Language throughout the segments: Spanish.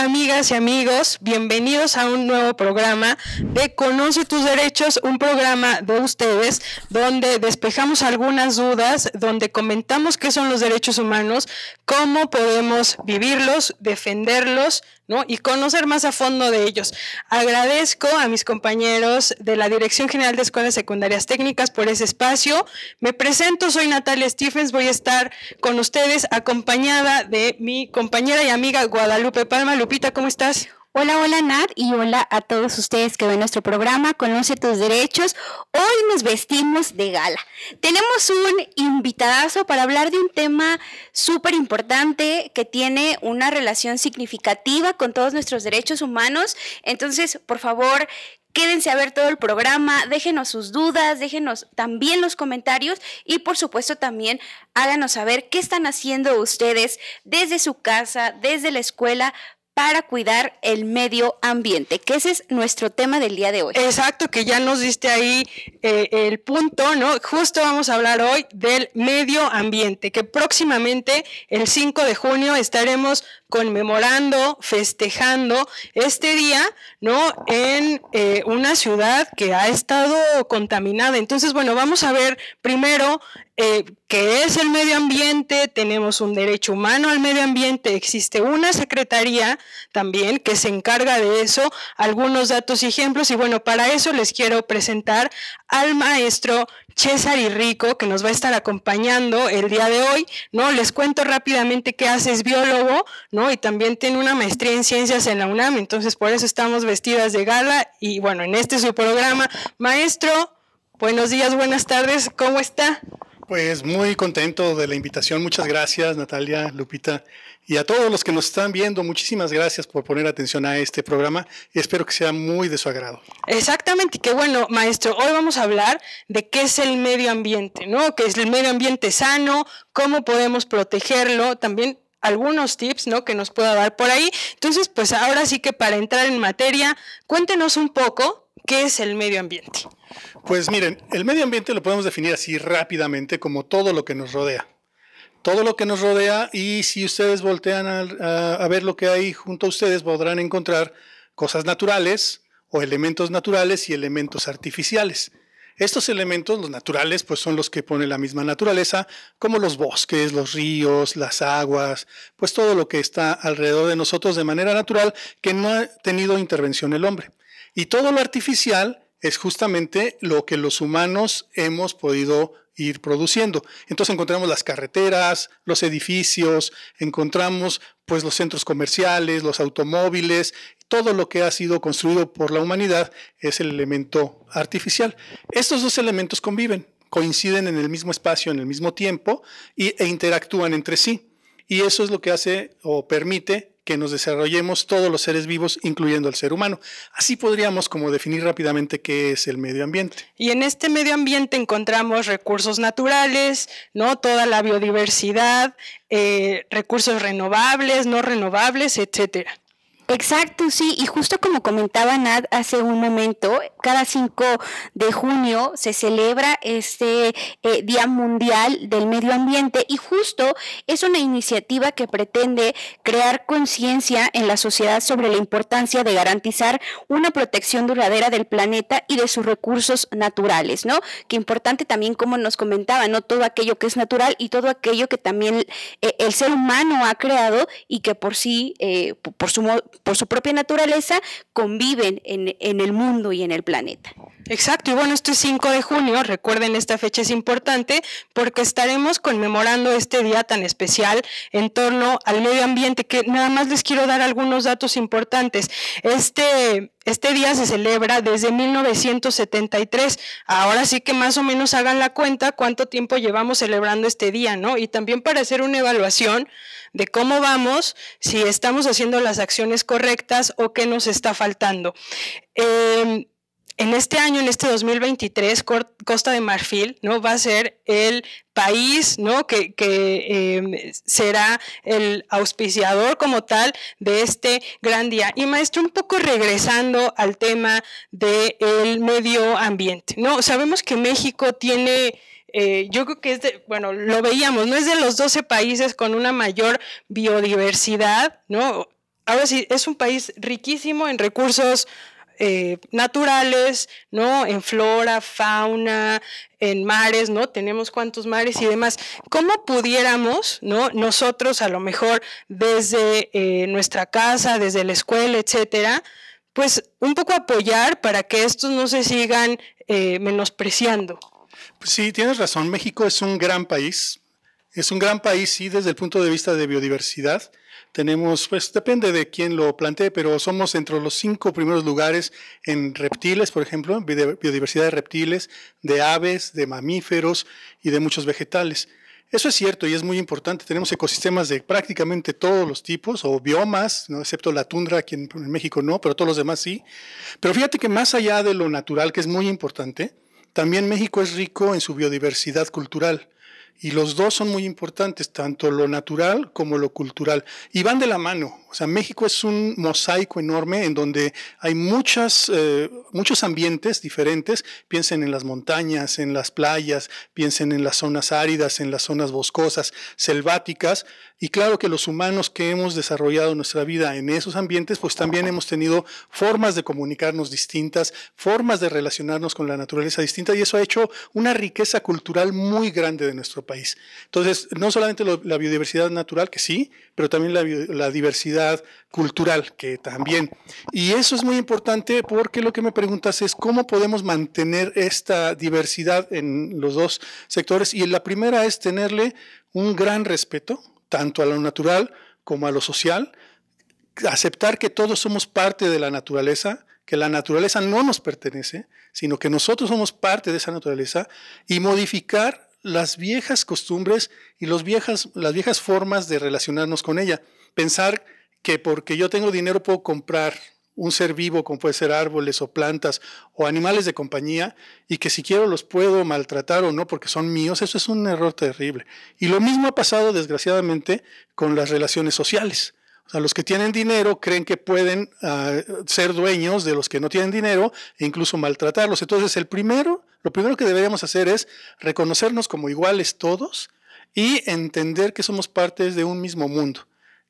Amigas y amigos, bienvenidos a un nuevo programa de Conoce tus derechos, un programa de ustedes donde despejamos algunas dudas, donde comentamos qué son los derechos humanos, cómo podemos vivirlos, defenderlos, ¿no? y conocer más a fondo de ellos. Agradezco a mis compañeros de la Dirección General de Escuelas Secundarias Técnicas por ese espacio. Me presento, soy Natalia Stephens, voy a estar con ustedes acompañada de mi compañera y amiga Guadalupe Palma. Lupita, ¿cómo estás? Hola, hola Nat y hola a todos ustedes que ven nuestro programa Conoce tus derechos. Hoy nos vestimos de gala. Tenemos un invitadazo para hablar de un tema súper importante que tiene una relación significativa con todos nuestros derechos humanos. Entonces, por favor, Quédense a ver todo el programa, déjenos sus dudas, déjenos también los comentarios y por supuesto también háganos saber qué están haciendo ustedes desde su casa, desde la escuela, para cuidar el medio ambiente, que ese es nuestro tema del día de hoy. Exacto, que ya nos diste ahí eh, el punto, ¿no? Justo vamos a hablar hoy del medio ambiente, que próximamente el 5 de junio estaremos conmemorando, festejando este día, ¿no? En eh, una ciudad que ha estado contaminada. Entonces, bueno, vamos a ver primero eh, qué es el medio ambiente, tenemos un derecho humano al medio ambiente, existe una secretaría también que se encarga de eso, algunos datos y ejemplos, y bueno, para eso les quiero presentar al maestro César y Rico, que nos va a estar acompañando el día de hoy, ¿no? Les cuento rápidamente qué hace, es biólogo, ¿no? Y también tiene una maestría en ciencias en la UNAM, entonces por eso estamos vestidas de gala y bueno, en este es su programa. Maestro, buenos días, buenas tardes, ¿cómo está? Pues muy contento de la invitación. Muchas gracias, Natalia, Lupita. Y a todos los que nos están viendo, muchísimas gracias por poner atención a este programa y espero que sea muy de su agrado. Exactamente, qué bueno, maestro. Hoy vamos a hablar de qué es el medio ambiente, ¿no? ¿Qué es el medio ambiente sano? ¿Cómo podemos protegerlo? También algunos tips, ¿no? Que nos pueda dar por ahí. Entonces, pues ahora sí que para entrar en materia, cuéntenos un poco qué es el medio ambiente. Pues miren, el medio ambiente lo podemos definir así rápidamente como todo lo que nos rodea. Todo lo que nos rodea y si ustedes voltean a, ver lo que hay junto a ustedes podrán encontrar cosas naturales o elementos naturales y elementos artificiales. Estos elementos, los naturales, pues son los que pone la misma naturaleza, como los bosques, los ríos, las aguas, pues todo lo que está alrededor de nosotros de manera natural que no ha tenido intervención el hombre. Y todo lo artificial es justamente lo que los humanos hemos podido ir produciendo. Entonces encontramos las carreteras, los edificios, encontramos pues los centros comerciales, los automóviles, todo lo que ha sido construido por la humanidad es el elemento artificial. Estos dos elementos conviven, coinciden en el mismo espacio, en el mismo tiempo e interactúan entre sí. Y eso es lo que hace o permite que nos desarrollemos todos los seres vivos, incluyendo el ser humano. Así podríamos como definir rápidamente qué es el medio ambiente. Y en este medio ambiente encontramos recursos naturales, ¿no? Toda la biodiversidad, eh, recursos renovables, no renovables, etcétera. Exacto, sí, y justo como comentaba nad hace un momento, cada 5 de junio se celebra este eh, Día Mundial del Medio Ambiente y justo es una iniciativa que pretende crear conciencia en la sociedad sobre la importancia de garantizar una protección duradera del planeta y de sus recursos naturales, ¿no? Que importante también, como nos comentaba, no todo aquello que es natural y todo aquello que también eh, el ser humano ha creado y que por sí, eh, por su por su propia naturaleza, conviven en, en el mundo y en el planeta. Exacto, y bueno, esto es 5 de junio, recuerden esta fecha es importante porque estaremos conmemorando este día tan especial en torno al medio ambiente, que nada más les quiero dar algunos datos importantes. Este, este día se celebra desde 1973, ahora sí que más o menos hagan la cuenta cuánto tiempo llevamos celebrando este día, ¿no? Y también para hacer una evaluación de cómo vamos, si estamos haciendo las acciones correctas o qué nos está faltando. Em, en este año, en este 2023, Costa de Marfil ¿no? va a ser el país ¿no? que, em, será el auspiciador como tal de este gran día. Y maestro, un poco regresando al tema del medio ambiente. ¿no? Sabemos que México tiene... Eh, yo creo que es de, bueno, lo veíamos, no es de los 12 países con una mayor biodiversidad, ¿no? Ahora sí, es un país riquísimo en recursos eh, naturales, ¿no? En flora, fauna, en mares, ¿no? Tenemos cuántos mares y demás. ¿Cómo pudiéramos, ¿no? Nosotros a lo mejor desde eh, nuestra casa, desde la escuela, etcétera, pues un poco apoyar para que estos no se sigan eh, menospreciando. Pues sí, tienes razón. México es un gran país. Es un gran país, sí, desde el punto de vista de biodiversidad tenemos, pues depende de quién lo plantee, pero somos entre los cinco primeros lugares en reptiles, por ejemplo, biodiversidad de reptiles, de aves, de mamíferos y de muchos vegetales. Eso es cierto y es muy importante. Tenemos ecosistemas de prácticamente todos los tipos o biomas, excepto la tundra, aquí en, México no, pero todos los demás sí. Pero fíjate que más allá de lo natural, que es muy importante, también México es rico en su biodiversidad cultural. Y los dos son muy importantes, tanto lo natural como lo cultural. Y van de la mano. O sea, México es un mosaico enorme en donde hay muchas, eh, muchos ambientes diferentes. Piensen en las montañas, en las playas, piensen en las zonas áridas, en las zonas boscosas, selváticas. Y claro que los humanos que hemos desarrollado nuestra vida en esos ambientes, pues también hemos tenido formas de comunicarnos distintas, formas de relacionarnos con la naturaleza distinta. Y eso ha hecho una riqueza cultural muy grande de nuestro país. Entonces, no solamente la biodiversidad natural, que sí, pero también la diversidad cultural, que también. Y eso es muy importante porque lo que me preguntas es cómo podemos mantener esta diversidad en los dos sectores. Y la primera es tenerle un gran respeto, tanto a lo natural como a lo social, aceptar que todos somos parte de la naturaleza, que la naturaleza no nos pertenece, sino que nosotros somos parte de esa naturaleza y modificar las viejas costumbres y los viejas, las viejas formas de relacionarnos con ella. Pensar que porque yo tengo dinero puedo comprar un ser vivo, como puede ser árboles o plantas o animales de compañía, y que si quiero los puedo maltratar o no porque son míos, eso es un error terrible. Y lo mismo ha pasado, desgraciadamente, con las relaciones sociales. O sea, los que tienen dinero creen que pueden ah, ser dueños de los que no tienen dinero e incluso maltratarlos. Entonces, el primero, lo primero que deberíamos hacer es reconocernos como iguales todos y entender que somos partes de un mismo mundo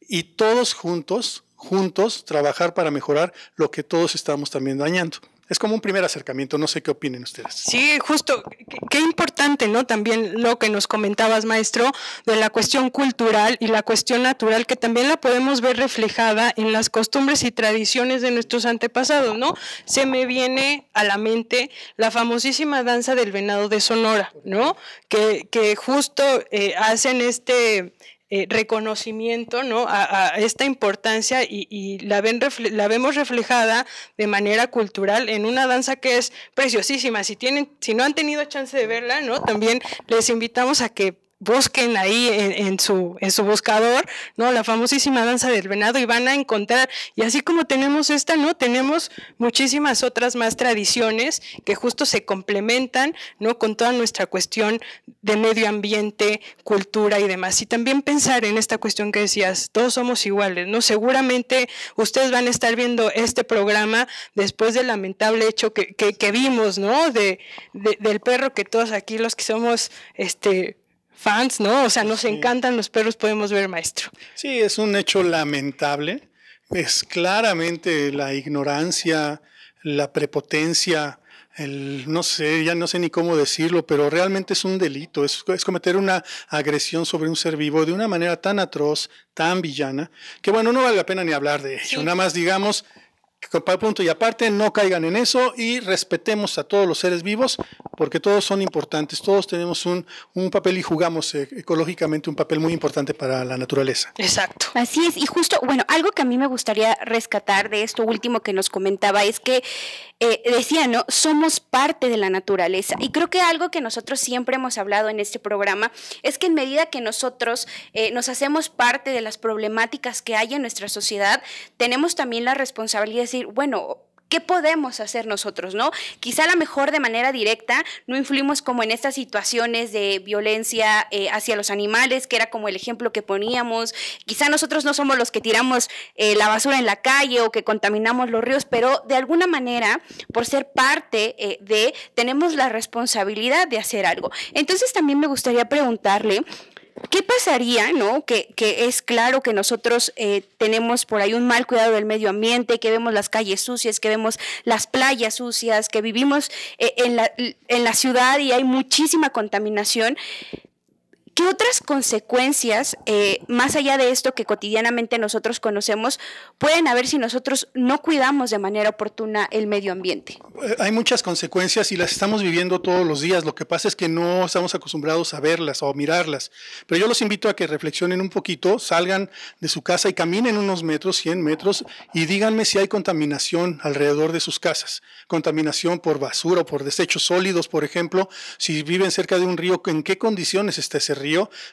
y todos juntos, juntos, trabajar para mejorar lo que todos estamos también dañando. Es como un primer acercamiento, no sé qué opinen ustedes. Sí, justo, qué importante, ¿no? También lo que nos comentabas, maestro, de la cuestión cultural y la cuestión natural, que también la podemos ver reflejada en las costumbres y tradiciones de nuestros antepasados, ¿no? Se me viene a la mente la famosísima danza del venado de Sonora, ¿no? Que, justo eh, hacen este eh, reconocimiento ¿no? a, esta importancia y, la, ven la, vemos reflejada de manera cultural en una danza que es preciosísima. Si, tienen, si no han tenido chance de verla, ¿no? también les invitamos a que busquen ahí en, su, en su buscador, ¿no? La famosísima danza del venado y van a encontrar, y así como tenemos esta, ¿no? Tenemos muchísimas otras más tradiciones que justo se complementan, ¿no? Con toda nuestra cuestión de medio ambiente, cultura y demás. Y también pensar en esta cuestión que decías, todos somos iguales, ¿no? Seguramente ustedes van a estar viendo este programa después del lamentable hecho que, que, vimos, ¿no? de, del perro que todos aquí los que somos, este, fans, ¿no? O sea, nos encantan los perros, podemos ver maestro. Sí, es un hecho lamentable. Es claramente la ignorancia, la prepotencia, el, no sé, ya no sé ni cómo decirlo, pero realmente es un delito, es, cometer una agresión sobre un ser vivo de una manera tan atroz, tan villana, que bueno, no vale la pena ni hablar de ello. Nada más digamos, punto y aparte, no caigan en eso y respetemos a todos los seres vivos porque todos son importantes, todos tenemos un, papel y jugamos eh, ecológicamente un papel muy importante para la naturaleza. Exacto. Así es, y justo, bueno, algo que a mí me gustaría rescatar de esto último que nos comentaba es que eh, decía, ¿no? Somos parte de la naturaleza y creo que algo que nosotros siempre hemos hablado en este programa es que en medida que nosotros eh, nos hacemos parte de las problemáticas que hay en nuestra sociedad, tenemos también la responsabilidad decir, bueno, ¿Qué podemos hacer nosotros, no? Quizá a lo mejor de manera directa no influimos como en estas situaciones de violencia eh, hacia los animales, que era como el ejemplo que poníamos. Quizá nosotros no somos los que tiramos eh, la basura en la calle o que contaminamos los ríos, pero de alguna manera, por ser parte eh, de, tenemos la responsabilidad de hacer algo. Entonces también me gustaría preguntarle ¿Qué pasaría, no? Que, es claro que nosotros eh, tenemos por ahí un mal cuidado del medio ambiente, que vemos las calles sucias, que vemos las playas sucias, que vivimos eh, en, la, en la ciudad y hay muchísima contaminación. Y otras consecuencias, eh, más allá de esto que cotidianamente nosotros conocemos, pueden haber si nosotros no cuidamos de manera oportuna el medio ambiente? Eh, hay muchas consecuencias y las estamos viviendo todos los días. Lo que pasa es que no estamos acostumbrados a verlas o mirarlas. Pero yo los invito a que reflexionen un poquito, salgan de su casa y caminen unos metros, 100 metros, y díganme si hay contaminación alrededor de sus casas. Contaminación por basura, o por desechos sólidos, por ejemplo. Si viven cerca de un río, ¿en qué condiciones está ese río?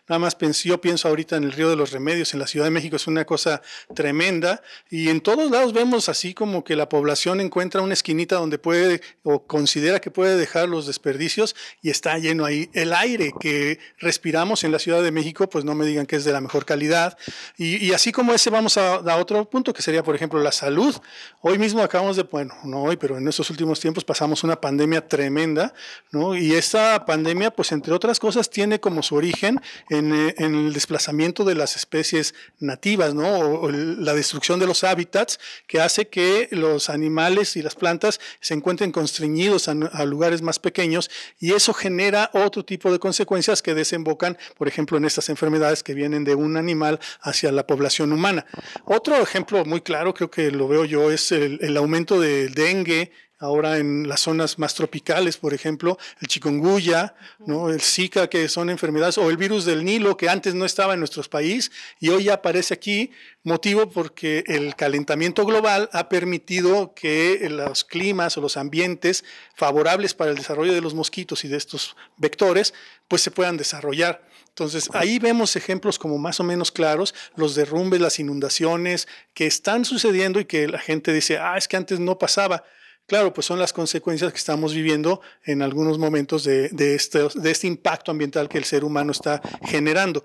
Nada más yo pienso ahorita en el río de los remedios, en la Ciudad de México es una cosa tremenda y en todos lados vemos así como que la población encuentra una esquinita donde puede o considera que puede dejar los desperdicios y está lleno ahí. El aire que respiramos en la Ciudad de México, pues no me digan que es de la mejor calidad. Y, así como ese, vamos a, otro punto que sería, por ejemplo, la salud. Hoy mismo acabamos de, bueno, no hoy, pero en estos últimos tiempos pasamos una pandemia tremenda, ¿no? Y esta pandemia, pues entre otras cosas, tiene como su origen eh, en, el desplazamiento de las especies nativas, O, la destrucción de los hábitats que hace que los animales y las plantas se encuentren constreñidos a, lugares más pequeños y eso genera otro tipo de consecuencias que desembocan, por ejemplo, en estas enfermedades que vienen de un animal hacia la población humana. Otro ejemplo muy claro, creo que lo veo yo, es el, el aumento del dengue ahora en las zonas más tropicales, por ejemplo, el chikungunya, el Zika, que son enfermedades, o el virus del Nilo, que antes no estaba en nuestros países y hoy ya aparece aquí, motivo porque el calentamiento global ha permitido que los climas o los ambientes favorables para el desarrollo de los mosquitos y de estos vectores, pues se puedan desarrollar. Entonces, ahí vemos ejemplos como más o menos claros, los derrumbes, las inundaciones que están sucediendo y que la gente dice, ah, es que antes no pasaba claro, pues son las consecuencias que estamos viviendo en algunos momentos de, este, impacto ambiental que el ser humano está generando.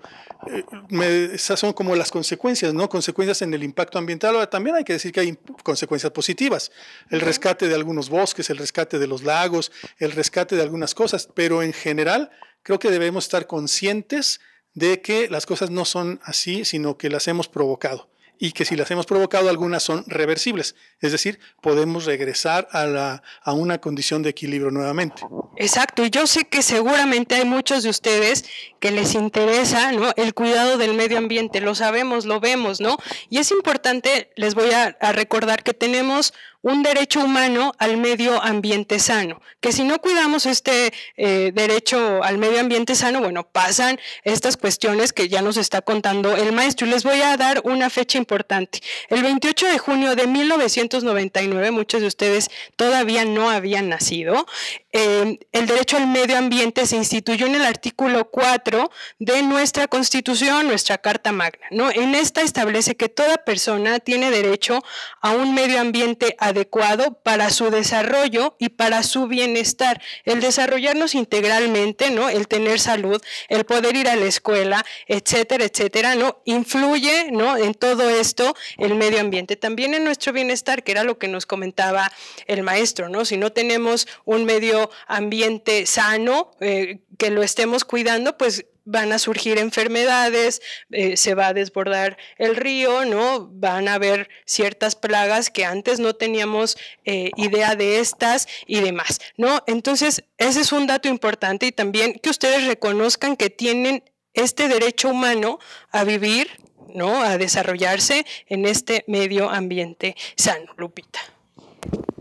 Eh, esas son como las consecuencias, ¿no? Consecuencias en el impacto ambiental. Ahora también hay que decir que hay consecuencias positivas. El rescate de algunos bosques, el rescate de los lagos, el rescate de algunas cosas, pero en general creo que debemos estar conscientes de que las cosas no son así, sino que las hemos provocado y que si las hemos provocado algunas son reversibles, es decir, podemos regresar a, la, a una condición de equilibrio nuevamente. Exacto, y yo sé que seguramente hay muchos de ustedes que les interesa ¿no? el cuidado del medio ambiente, lo sabemos, lo vemos, ¿no? Y es importante, les voy a, a recordar que tenemos un derecho humano al medio ambiente sano, que si no cuidamos este eh, derecho al medio ambiente sano, bueno, pasan estas cuestiones que ya nos está contando el maestro. les voy a dar una fecha importante. El 28 de junio de 1999, muchos de ustedes todavía no habían nacido, em, el derecho al medio ambiente se instituyó en el artículo 4 de nuestra Constitución, nuestra Carta Magna. ¿no? En esta establece que toda persona tiene derecho a un medio ambiente adecuado para su desarrollo y para su bienestar. El desarrollarnos integralmente, ¿no? El tener salud, el poder ir a la escuela, etcétera, etcétera, ¿no? Influye, ¿no? En todo esto el medio ambiente, también en nuestro bienestar, que era lo que nos comentaba el maestro, ¿no? Si no tenemos un medio ambiente sano, eh, que lo estemos cuidando, pues van a surgir enfermedades, eh, se va a desbordar el río, ¿no? Van a haber ciertas plagas que antes no teníamos eh, idea de estas y demás, ¿no? Entonces, ese es un dato importante y también que ustedes reconozcan que tienen este derecho humano a vivir, ¿no? A desarrollarse en este medio ambiente sano, Lupita.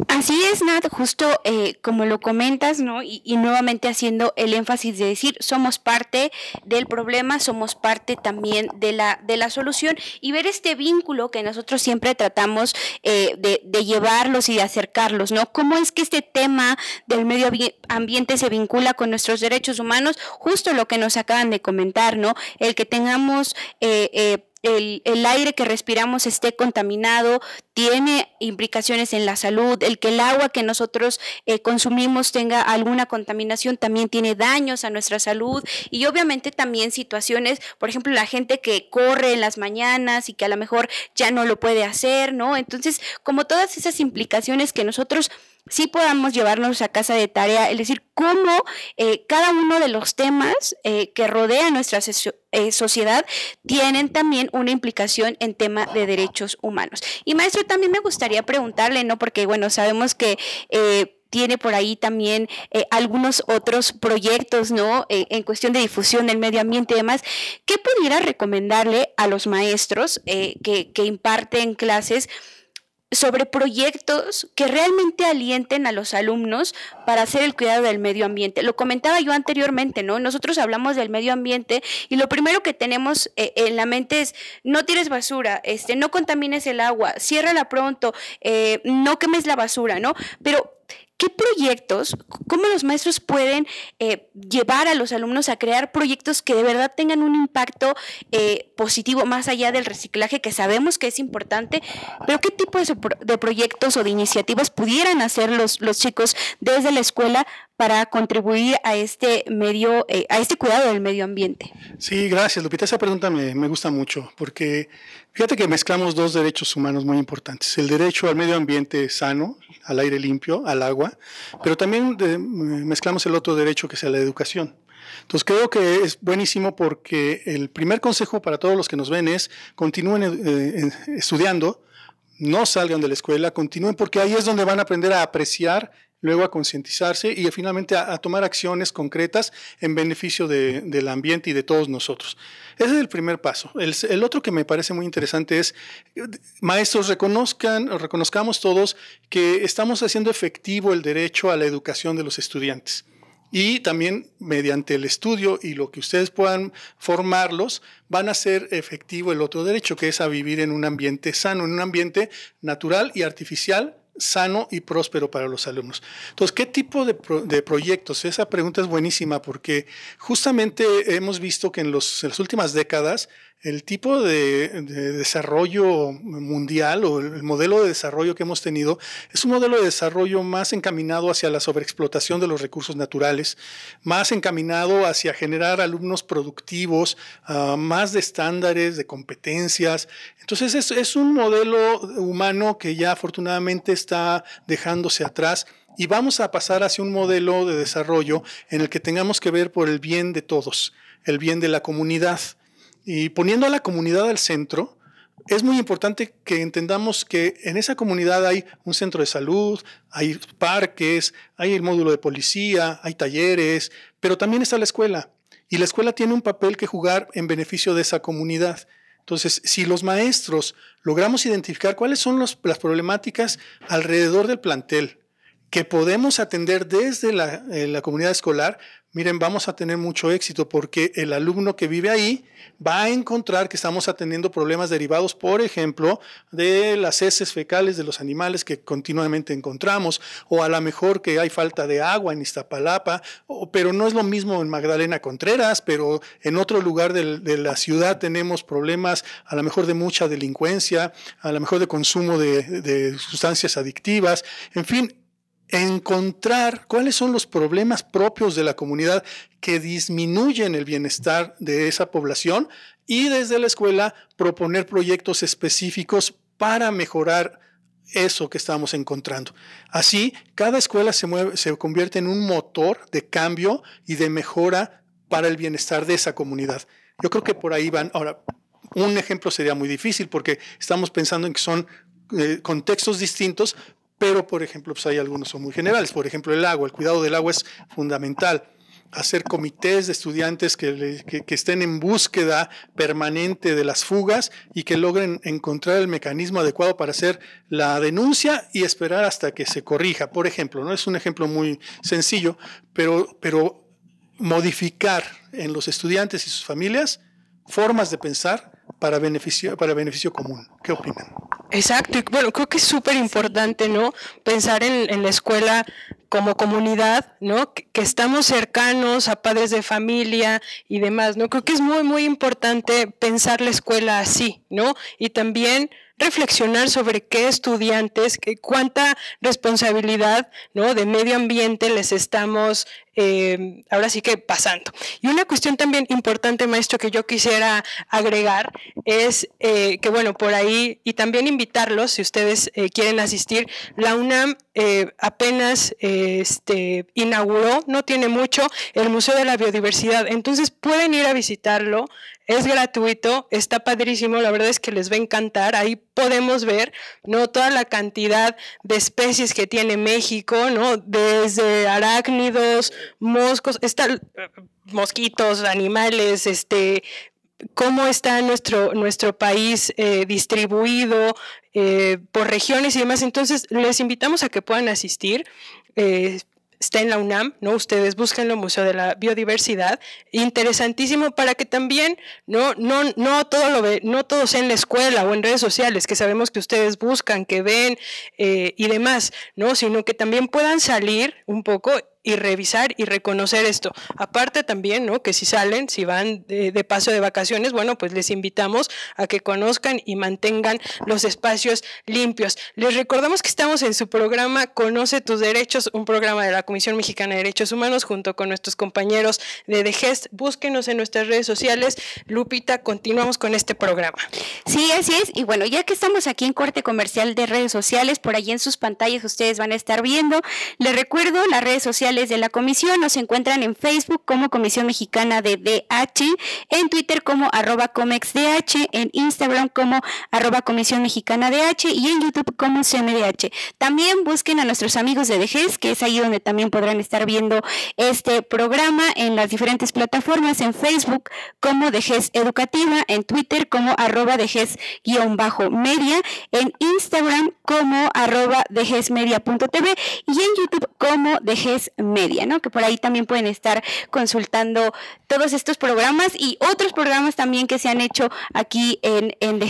Así es, Nat, justo eh, como lo comentas, ¿no? Y, nuevamente haciendo el énfasis de decir, somos parte del problema, somos parte también de la, de la solución y ver este vínculo que nosotros siempre tratamos eh, de, llevarlos y de acercarlos, ¿no? ¿Cómo es que este tema del medio ambiente se vincula con nuestros derechos humanos? Justo lo que nos acaban de comentar, ¿no? El que tengamos... Eh, eh el, aire que respiramos esté contaminado, tiene implicaciones en la salud, el que el agua que nosotros eh, consumimos tenga alguna contaminación también tiene daños a nuestra salud y obviamente también situaciones, por ejemplo, la gente que corre en las mañanas y que a lo mejor ya no lo puede hacer, ¿no? Entonces, como todas esas implicaciones que nosotros sí podamos llevarnos a casa de tarea, es decir, cómo eh, cada uno de los temas eh, que rodea nuestra eh, sociedad tienen también una implicación en tema de derechos humanos. Y maestro, también me gustaría preguntarle, ¿no? Porque, bueno, sabemos que tiene por ahí también algunos otros proyectos, ¿no? en cuestión de difusión del medio ambiente y demás. ¿Qué pudiera recomendarle a los maestros que, que imparten clases? sobre proyectos que realmente alienten a los alumnos para hacer el cuidado del medio ambiente. Lo comentaba yo anteriormente, ¿no? Nosotros hablamos del medio ambiente y lo primero que tenemos eh, en la mente es no tires basura, este, no contamines el agua, ciérrala pronto, eh, no quemes la basura, ¿no? Pero ¿Qué proyectos, cómo los maestros pueden eh, llevar a los alumnos a crear proyectos que de verdad tengan un impacto eh, positivo más allá del reciclaje, que sabemos que es importante, pero qué tipo de, proyectos o de iniciativas pudieran hacer los, chicos desde la escuela para contribuir a este medio, eh, a este cuidado del medio ambiente. Sí, gracias, Lupita. Esa pregunta me gusta mucho porque Fíjate que mezclamos dos derechos humanos muy importantes, el derecho al medio ambiente sano, al aire limpio, al agua, pero también mm, mezclamos el otro derecho que es la educación. Entonces creo que es buenísimo porque el primer consejo para todos los que nos ven es continúen eh, estudiando, no salgan de la escuela, continúen porque ahí es donde van a aprender a apreciar luego a concientizarse y finalmente a, tomar acciones concretas en beneficio de, del ambiente y de todos nosotros. Ese es el primer paso. El, el, otro que me parece muy interesante es, maestros, reconozcan, reconozcamos todos que estamos haciendo efectivo el derecho a la educación de los estudiantes y también mediante el estudio y lo que ustedes puedan formarlos, van a hacer efectivo el otro derecho, que es a vivir en un ambiente sano, en un ambiente natural y artificial sano y próspero para los alumnos. Entonces, ¿qué tipo de, proyectos? Esa pregunta es buenísima porque justamente hemos visto que en, en las últimas décadas el tipo de, desarrollo mundial o el modelo de desarrollo que hemos tenido es un modelo de desarrollo más encaminado hacia la sobreexplotación de los recursos naturales, más encaminado hacia generar alumnos productivos, ah, más de estándares, de competencias. Entonces es un modelo humano que ya afortunadamente está dejándose atrás y vamos a pasar hacia un modelo de desarrollo en el que tengamos que ver por el bien de todos, el bien de la comunidad. Y poniendo a la comunidad al centro, es muy importante que entendamos que en esa comunidad hay un centro de salud, hay parques, hay el módulo de policía, hay talleres, pero también está la escuela. Y la escuela tiene un papel que jugar en beneficio de esa comunidad. Entonces, si los maestros logramos identificar cuáles son las problemáticas alrededor del plantel que podemos atender desde la eh, comunidad escolar, miren, vamos a tener mucho éxito porque el alumno que vive ahí va a encontrar que estamos atendiendo problemas derivados, por ejemplo, de las heces fecales de los animales que continuamente encontramos, o a lo mejor que hay falta de agua en Iztapalapa, o, pero no es lo mismo en Magdalena Contreras, pero en otro lugar de la ciudad tenemos problemas a lo mejor de mucha delincuencia, a lo mejor de consumo de sustancias adictivas, en fin, encontrar cuáles son los problemas propios de la comunidad que disminuyen el bienestar de esa población y desde la escuela proponer proyectos específicos para mejorar eso que estamos encontrando. Así, cada escuela se, se convierte en un motor de cambio y de mejora para el bienestar de esa comunidad. Yo creo que por ahí van. Ahora, un ejemplo sería muy difícil porque estamos pensando en que son eh, contextos distintos, pero por ejemplo, pues hay algunos son muy generales. Por ejemplo, el agua, el cuidado del agua es fundamental hacer comités de estudiantes que, estén en búsqueda permanente de las fugas y que logren encontrar el mecanismo adecuado para hacer la denuncia y esperar hasta que se corrija. Por ejemplo, no es un ejemplo muy sencillo, pero, pero modificar en los estudiantes y sus familias formas de pensar para beneficio, para beneficio común. ¿Qué opinan? Exacto, y bueno, creo que es súper importante, ¿no? Pensar en, la escuela como comunidad, ¿no? que, estamos cercanos a padres de familia y demás, ¿no? Creo que es muy, muy importante pensar la escuela así, ¿no? Y también reflexionar sobre qué estudiantes, qué, cuánta responsabilidad de medio ambiente les estamos eh, ahora sí que pasando. Y una cuestión también importante, maestro, que yo quisiera agregar es eh, que, bueno, por ahí, y también invitarlos, si ustedes eh, quieren asistir, la UNAM apenas este, inauguró, no tiene mucho, el Museo de la Biodiversidad. Entonces pueden ir a visitarlo, es gratuito, está padrísimo, la verdad es que les va a encantar. Ahí podemos ver, ¿no? Toda la cantidad de especies que tiene México, ¿no? Desde arácnidos, moscos, eh, mosquitos, animales, este, cómo está nuestro, nuestro país eh, distribuido eh, por regiones y demás. Entonces, les invitamos a que puedan asistir está en la UNAM, ¿no? Ustedes el Museo de la Biodiversidad, interesantísimo para que también, ¿no? No, no, todo lo ve, no todo en la escuela o en redes sociales, que sabemos que ustedes buscan, que ven eh, y demás, ¿no? Sino que también puedan salir un poco y revisar y reconocer esto. Aparte también, ¿no? Que si salen, si van de, paso de vacaciones, bueno, pues les invitamos a que conozcan y mantengan los espacios limpios. Les recordamos que estamos en su programa Conoce tus derechos, un programa de la Comisión Mexicana de Derechos Humanos junto con nuestros compañeros de DGEST. Búsquenos en nuestras redes sociales. Lupita, continuamos con este programa. Sí, así es. Y bueno, ya que estamos aquí en corte comercial de redes sociales, por allí en sus pantallas ustedes van a estar viendo. Les recuerdo las redes sociales de la comisión nos encuentran en Facebook como Comisión Mexicana de DH, en Twitter como arroba comexdh, en Instagram como arroba Comisión Mexicana DH y en YouTube como CMDH. También busquen a nuestros amigos de DGES, que es ahí donde también podrán estar viendo este programa en las diferentes plataformas, en Facebook como DGES Educativa, en Twitter como arroba DGES-media, en Instagram como arroba tv y en YouTube como DGES media, ¿no? Que por ahí también pueden estar consultando todos estos programas y otros programas también que se han hecho aquí en, en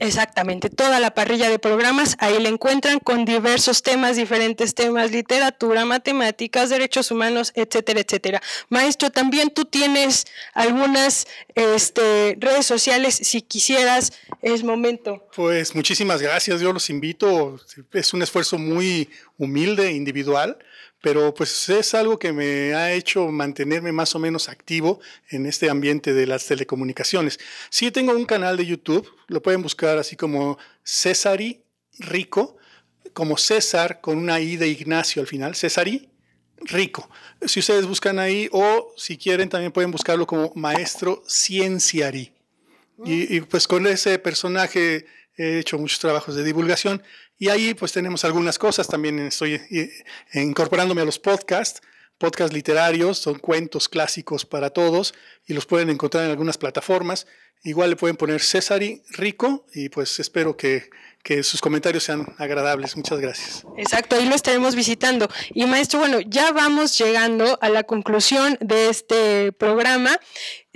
Exactamente, toda la parrilla de programas ahí la encuentran con diversos temas, diferentes temas, literatura, matemáticas, derechos humanos, etcétera, etcétera. Maestro, también tú tienes algunas este, redes sociales, si quisieras, es momento. Pues muchísimas gracias, yo los invito, es un esfuerzo muy humilde, individual, pero pues es algo que me ha hecho mantenerme más o menos activo en este ambiente de las telecomunicaciones. Si tengo un canal de YouTube, lo pueden buscar así como Cesari Rico, como César con una I de Ignacio al final, Cesari Rico. Si ustedes buscan ahí o si quieren también pueden buscarlo como Maestro Cienciari. y pues con ese personaje he hecho muchos trabajos de divulgación y ahí pues tenemos algunas cosas, también estoy eh, incorporándome a los podcasts, podcasts literarios, son cuentos clásicos para todos y los pueden encontrar en algunas plataformas. Igual le pueden poner Cesari Rico y pues espero que, que sus comentarios sean agradables. Muchas gracias. Exacto, ahí lo estaremos visitando. Y maestro, bueno, ya vamos llegando a la conclusión de este programa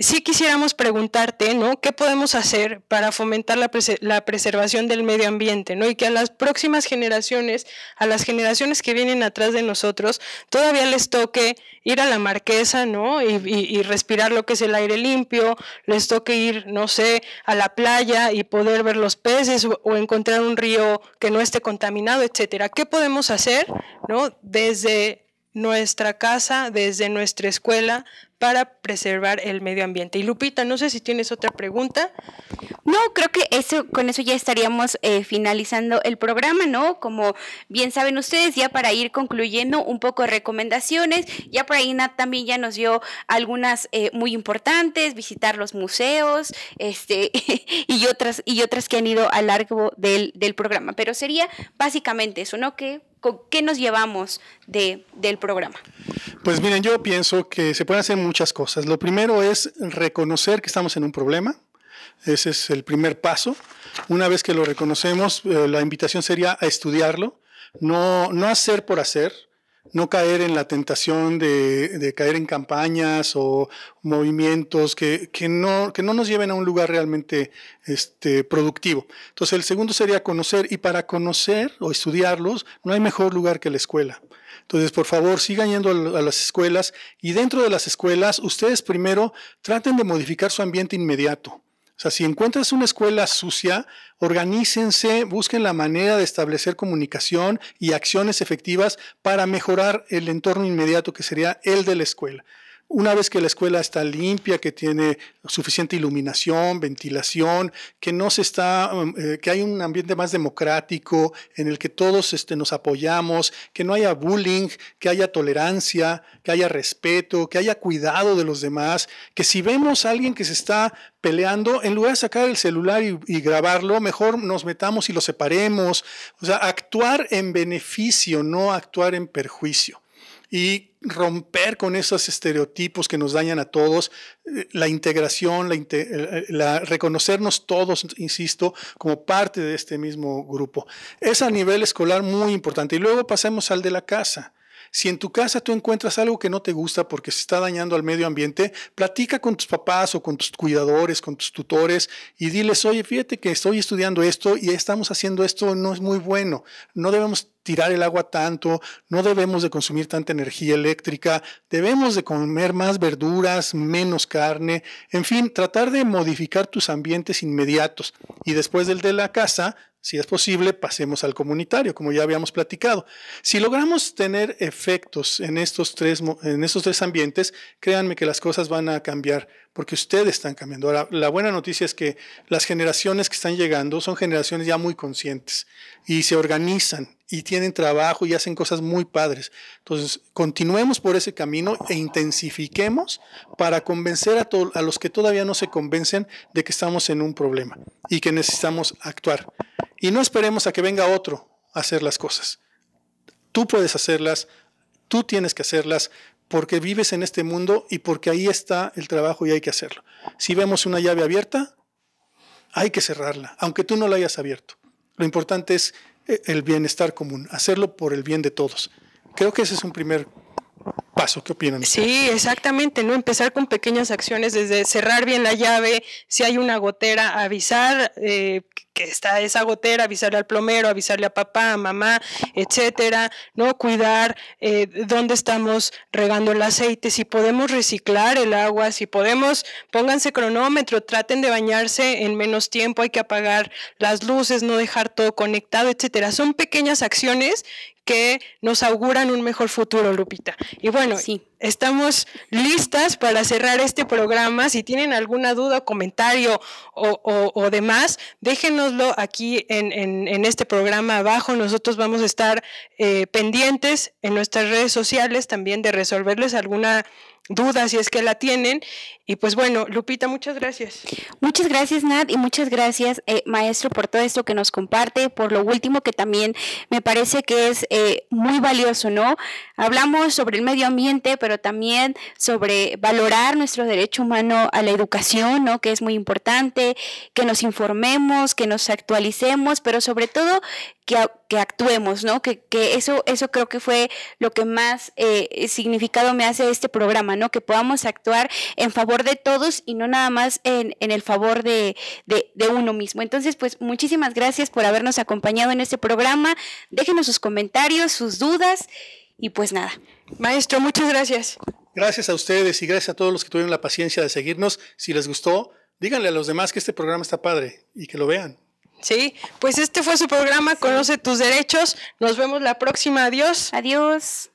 sí quisiéramos preguntarte, ¿no? ¿Qué podemos hacer para fomentar la, preservación del medio ambiente, ¿no? Y que a las próximas generaciones, a las generaciones que vienen atrás de nosotros, todavía les toque ir a la marquesa, ¿no? Y, respirar lo que es el aire limpio, les toque ir, no sé, a la playa y poder ver los peces o, o encontrar un río que no esté contaminado, etcétera. ¿Qué podemos hacer, ¿no? Desde nuestra casa, desde nuestra escuela, para preservar el medio ambiente. Y Lupita, no sé si tienes otra pregunta. No, creo que eso, con eso ya estaríamos eh, finalizando el programa, ¿no? Como bien saben ustedes, ya para ir concluyendo un poco de recomendaciones, ya por ahí Nat también ya nos dio algunas eh, muy importantes, visitar los museos, este, y otras, y otras que han ido a largo del, del programa. Pero sería básicamente eso, ¿no? Que con qué nos llevamos del programa? Pues miren, yo pienso que se pueden hacer muchas cosas. Lo primero es reconocer que estamos en un problema. Ese es el primer paso. Una vez que lo reconocemos, eh, la invitación sería a estudiarlo, no, no hacer por hacer, no caer en la tentación de, caer en campañas o movimientos que, no, nos lleven a un lugar realmente este, productivo. Entonces, el segundo sería conocer, y para conocer o estudiarlos, no hay mejor lugar que la escuela. Entonces, por favor, sigan yendo a las escuelas y dentro de las escuelas, ustedes primero traten de modificar su ambiente inmediato. O sea, si encuentras una escuela sucia, organícense, busquen la manera de establecer comunicación y acciones efectivas para mejorar el entorno inmediato que sería el de la escuela. Una vez que la escuela está limpia, que tiene suficiente iluminación, ventilación, que no se está, um, eh, que hay un ambiente más democrático en el que todos este, nos apoyamos, que no haya bullying, que haya tolerancia, que haya respeto, que haya cuidado de los demás, que si vemos a alguien que se está peleando, en lugar de sacar el celular y grabarlo, mejor nos metamos y lo separemos. O sea, actuar en beneficio, no actuar en perjuicio y romper con esos estereotipos que nos dañan a todos, eh, la integración, la, reconocernos todos, insisto, como parte de este mismo grupo. Es a nivel escolar muy importante. Y luego pasemos al de la casa. Si en tu casa tú encuentras algo que no te gusta porque se está dañando al medio ambiente, platica con tus papás o con tus cuidadores, con tus tutores y diles, oye, fíjate que estoy estudiando esto y estamos haciendo esto, no es muy bueno, no debemos tirar el agua tanto, no debemos de consumir tanta energía eléctrica, debemos de comer más verduras, menos carne, en fin, tratar de modificar tus ambientes inmediatos y después del de la casa, si es posible, pasemos al comunitario, como ya habíamos platicado. Si logramos tener efectos en estos tres, en estos tres ambientes, créanme que las cosas van a cambiar porque ustedes están cambiando. la buena noticia es que las generaciones que están llegando son generaciones ya muy conscientes y se organizan y tienen trabajo y hacen cosas muy padres. Entonces, continuemos por ese camino e intensifiquemos para convencer a, a los que todavía no se convencen de que estamos en un problema y que necesitamos actuar. Y no esperemos a que venga otro a hacer las cosas. Tú puedes hacerlas, tú tienes que hacerlas, porque vives en este mundo y porque ahí está el trabajo y hay que hacerlo. Si vemos una llave abierta, hay que cerrarla, aunque tú no la hayas abierto. Lo importante es eh, el bienestar común, hacerlo por el bien de todos. Creo que ese es un primer paso. ¿Qué opinan? Sí, exactamente, ¿no? Empezar con pequeñas acciones, desde cerrar bien la llave, si hay una gotera, avisar eh, está esa gotera, avisarle al plomero, avisarle a papá, a mamá, etcétera, ¿no? Cuidar eh, dónde estamos regando el aceite, si podemos reciclar el agua, si podemos, pónganse cronómetro, traten de bañarse en menos tiempo, hay que apagar las luces, no dejar todo conectado, etcétera. Son pequeñas acciones que nos auguran un mejor futuro, Lupita. Y bueno, estamos listas para cerrar este programa. Si tienen alguna duda, comentario o, demás, déjenoslo aquí en, en, en, este programa abajo. Nosotros vamos a estar eh, pendientes en nuestras redes sociales también de resolverles alguna dudas si es que la tienen. Y pues bueno, Lupita, muchas gracias. Muchas gracias, Nat, y muchas gracias, eh, maestro, por todo esto que nos comparte, por lo último que también me parece que es eh, muy valioso, ¿no? Hablamos sobre el medio ambiente, pero también sobre valorar nuestro derecho humano a la educación, ¿no? Que es muy importante, que nos informemos, que nos actualicemos, pero sobre todo que, actuemos, ¿no? Que, eso, eso creo que fue lo que más eh, significado me hace este programa, ¿no? Que podamos actuar en favor de todos y no nada más en, el favor de, de, de, uno mismo. Entonces, pues muchísimas gracias por habernos acompañado en este programa. Déjenos sus comentarios, sus dudas y pues nada. Maestro, muchas gracias. Gracias a ustedes y gracias a todos los que tuvieron la paciencia de seguirnos. Si les gustó, díganle a los demás que este programa está padre y que lo vean. ¿sí? Pues este fue su programa, Conoce tus derechos. Nos vemos la próxima. Adiós. Adiós.